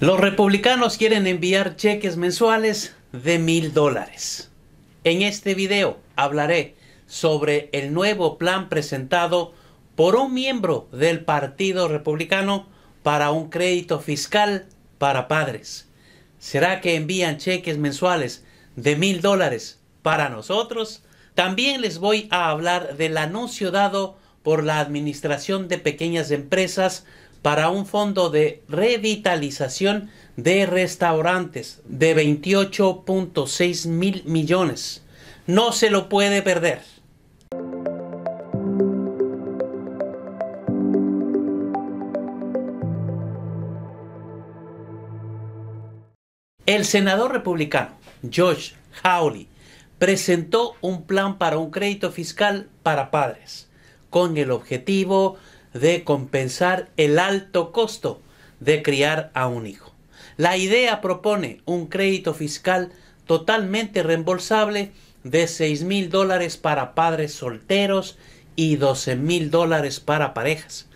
Los republicanos quieren enviar cheques mensuales de mil dólares. En este video hablaré sobre el nuevo plan presentado por un miembro del Partido Republicano para un crédito fiscal para padres. ¿Será que envían cheques mensuales de mil dólares para nosotros? También les voy a hablar del anuncio dado por la Administración de Pequeñas Empresas para un fondo de revitalización de restaurantes de 28.6 mil millones. No se lo puede perder. El senador republicano George Hawley presentó un plan para un crédito fiscal para padres, con el objetivo de compensar el alto costo de criar a un hijo. La idea propone un crédito fiscal totalmente reembolsable de $6,000 mil dólares para padres solteros y $12,000 mil dólares para parejas,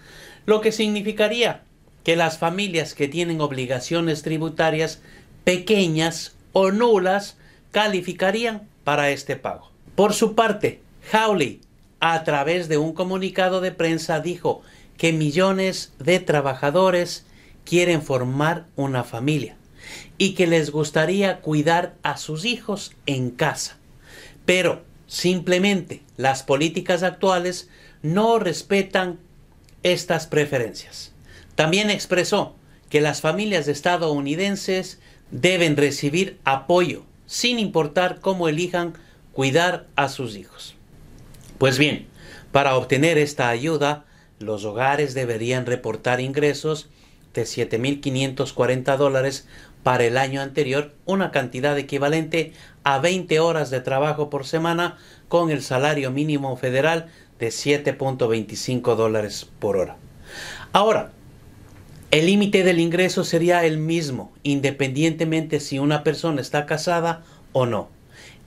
lo que significaría que las familias que tienen obligaciones tributarias pequeñas o nulas calificarían para este pago. Por su parte, Howley a través de un comunicado de prensa dijo que millones de trabajadores quieren formar una familia y que les gustaría cuidar a sus hijos en casa. Pero simplemente las políticas actuales no respetan estas preferencias. También expresó que las familias estadounidenses deben recibir apoyo sin importar cómo elijan cuidar a sus hijos. Pues bien, para obtener esta ayuda, los hogares deberían reportar ingresos de 7.540 para el año anterior, una cantidad equivalente a 20 horas de trabajo por semana con el salario mínimo federal de 7.25 por hora. Ahora, el límite del ingreso sería el mismo, independientemente si una persona está casada o no.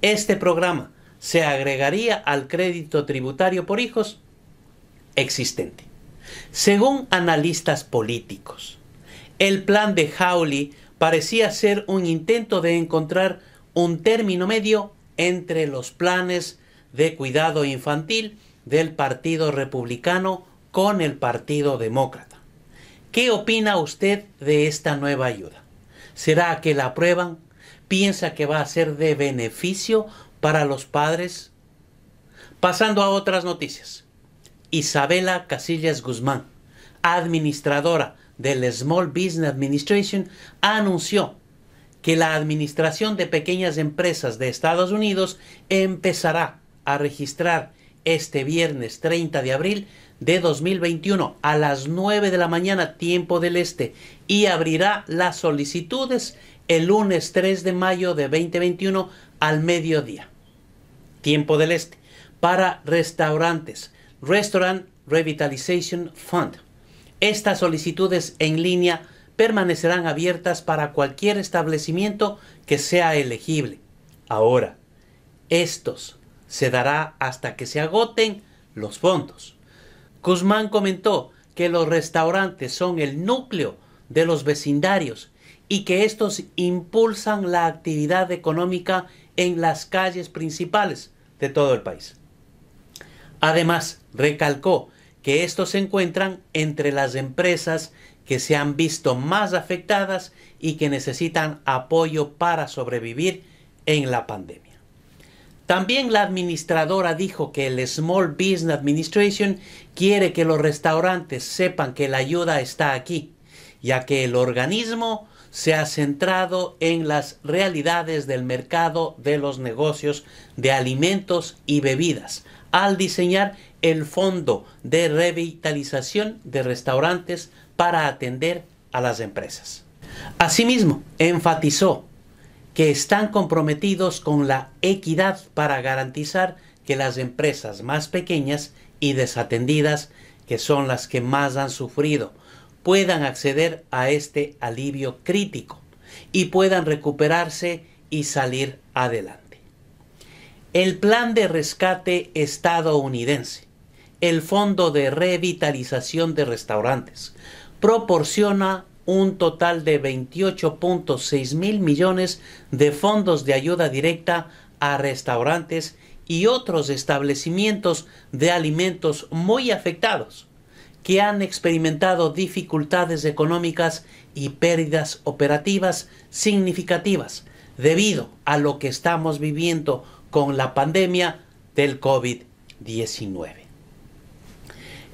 Este programa se agregaría al crédito tributario por hijos existente. Según analistas políticos, el plan de Hawley parecía ser un intento de encontrar un término medio entre los planes de cuidado infantil del Partido Republicano con el Partido Demócrata. ¿Qué opina usted de esta nueva ayuda? ¿Será que la aprueban? ¿Piensa que va a ser de beneficio para los padres. Pasando a otras noticias. Isabela Casillas Guzmán, administradora del Small Business Administration, anunció que la Administración de Pequeñas Empresas de Estados Unidos empezará a registrar este viernes 30 de abril de 2021 a las 9 de la mañana tiempo del este y abrirá las solicitudes el lunes 3 de mayo de 2021 al mediodía. Tiempo del Este, para restaurantes, Restaurant Revitalization Fund. Estas solicitudes en línea permanecerán abiertas para cualquier establecimiento que sea elegible. Ahora, estos se dará hasta que se agoten los fondos. Guzmán comentó que los restaurantes son el núcleo de los vecindarios y que estos impulsan la actividad económica en las calles principales, de todo el país. Además, recalcó que estos se encuentran entre las empresas que se han visto más afectadas y que necesitan apoyo para sobrevivir en la pandemia. También la administradora dijo que el Small Business Administration quiere que los restaurantes sepan que la ayuda está aquí, ya que el organismo se ha centrado en las realidades del mercado de los negocios de alimentos y bebidas al diseñar el fondo de revitalización de restaurantes para atender a las empresas. Asimismo, enfatizó que están comprometidos con la equidad para garantizar que las empresas más pequeñas y desatendidas, que son las que más han sufrido puedan acceder a este alivio crítico y puedan recuperarse y salir adelante. El plan de rescate estadounidense, el Fondo de Revitalización de Restaurantes, proporciona un total de 28.6 mil millones de fondos de ayuda directa a restaurantes y otros establecimientos de alimentos muy afectados que han experimentado dificultades económicas y pérdidas operativas significativas debido a lo que estamos viviendo con la pandemia del COVID-19.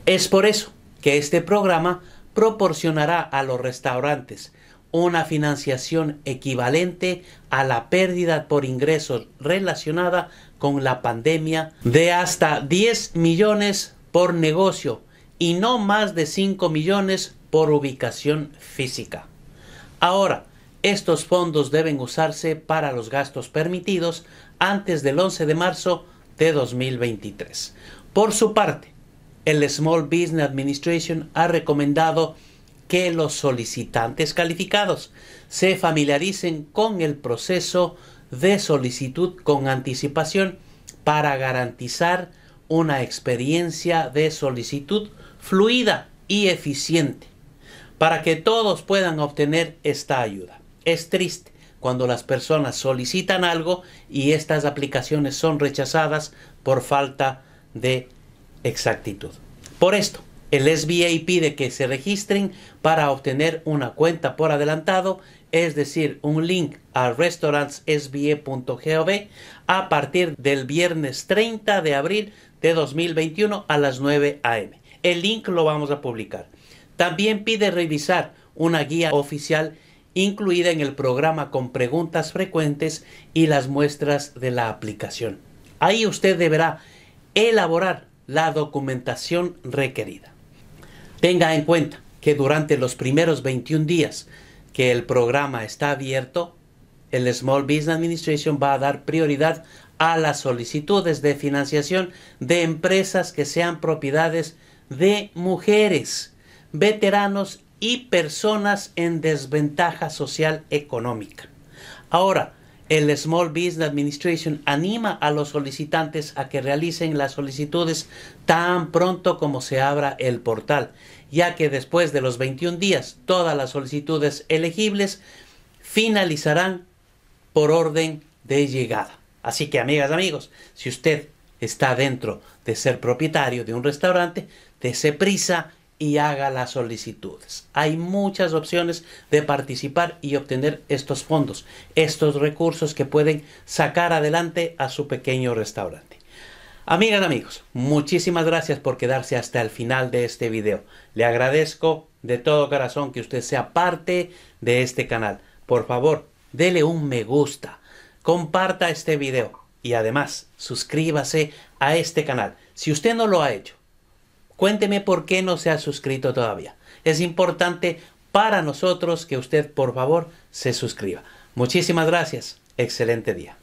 Es por eso que este programa proporcionará a los restaurantes una financiación equivalente a la pérdida por ingresos relacionada con la pandemia de hasta 10 millones por negocio y no más de 5 millones por ubicación física. Ahora, estos fondos deben usarse para los gastos permitidos antes del 11 de marzo de 2023. Por su parte, el Small Business Administration ha recomendado que los solicitantes calificados se familiaricen con el proceso de solicitud con anticipación para garantizar una experiencia de solicitud fluida y eficiente para que todos puedan obtener esta ayuda. Es triste cuando las personas solicitan algo y estas aplicaciones son rechazadas por falta de exactitud. Por esto, el SBA pide que se registren para obtener una cuenta por adelantado, es decir, un link a restaurantssba.gov a partir del viernes 30 de abril de 2021 a las 9 a.m. El link lo vamos a publicar. También pide revisar una guía oficial incluida en el programa con preguntas frecuentes y las muestras de la aplicación. Ahí usted deberá elaborar la documentación requerida. Tenga en cuenta que durante los primeros 21 días que el programa está abierto, el Small Business Administration va a dar prioridad a las solicitudes de financiación de empresas que sean propiedades de mujeres, veteranos y personas en desventaja social económica. Ahora, el Small Business Administration anima a los solicitantes a que realicen las solicitudes tan pronto como se abra el portal, ya que después de los 21 días todas las solicitudes elegibles finalizarán por orden de llegada. Así que amigas, amigos, si usted está dentro de ser propietario de un restaurante, dese prisa y haga las solicitudes. Hay muchas opciones de participar y obtener estos fondos, estos recursos que pueden sacar adelante a su pequeño restaurante. Amigas, amigos, muchísimas gracias por quedarse hasta el final de este video. Le agradezco de todo corazón que usted sea parte de este canal. Por favor, dele un me gusta, comparta este video, y además, suscríbase a este canal. Si usted no lo ha hecho, cuénteme por qué no se ha suscrito todavía. Es importante para nosotros que usted, por favor, se suscriba. Muchísimas gracias. Excelente día.